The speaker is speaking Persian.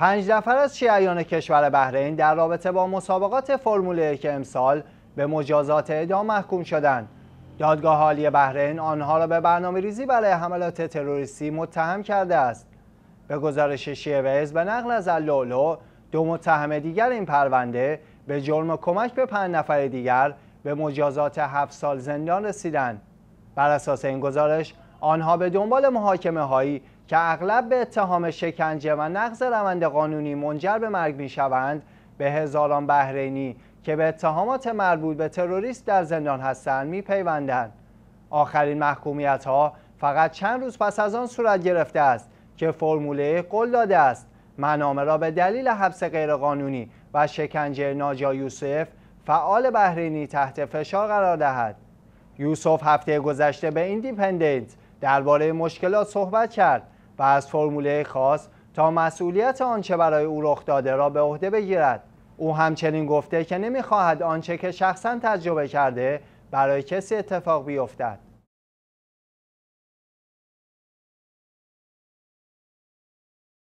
پنج نفر از شیعیان کشور بحرین در رابطه با مسابقات فرمول یک امسال به مجازات اعدام محکوم شدند. دادگاه حالی بحرین آنها را به برنامه ریزی برای حملات تروریستی متهم کرده است. به گزارش شیوز به نقل از اللولو دو متهم دیگر این پرونده به جرم کمک به پنج نفر دیگر به مجازات هفت سال زندان رسیدند. بر اساس این گزارش آنها به دنبال محاکمه هایی که اغلب به اتهام شکنجه و نقض روند قانونی منجر به مرگ شوند، به هزاران بحرینی که به اتهامات مربوط به تروریست در زندان هستند میپیوندند آخرین محکومیت ها فقط چند روز پس از آن صورت گرفته است که فرموله قول داده است منامه را به دلیل حبس غیرقانونی و شکنجه ناجا یوسف فعال بحرینی تحت فشار قرار دهد یوسف هفته گذشته به ایندیپندنت درباره مشکلات صحبت کرد و از فرموله خاص تا مسئولیت آنچه برای او رخ داده را به عهده بگیرد او همچنین گفته که نمیخواهد آنچه که شخصا تجربه کرده برای کسی اتفاق بیفتد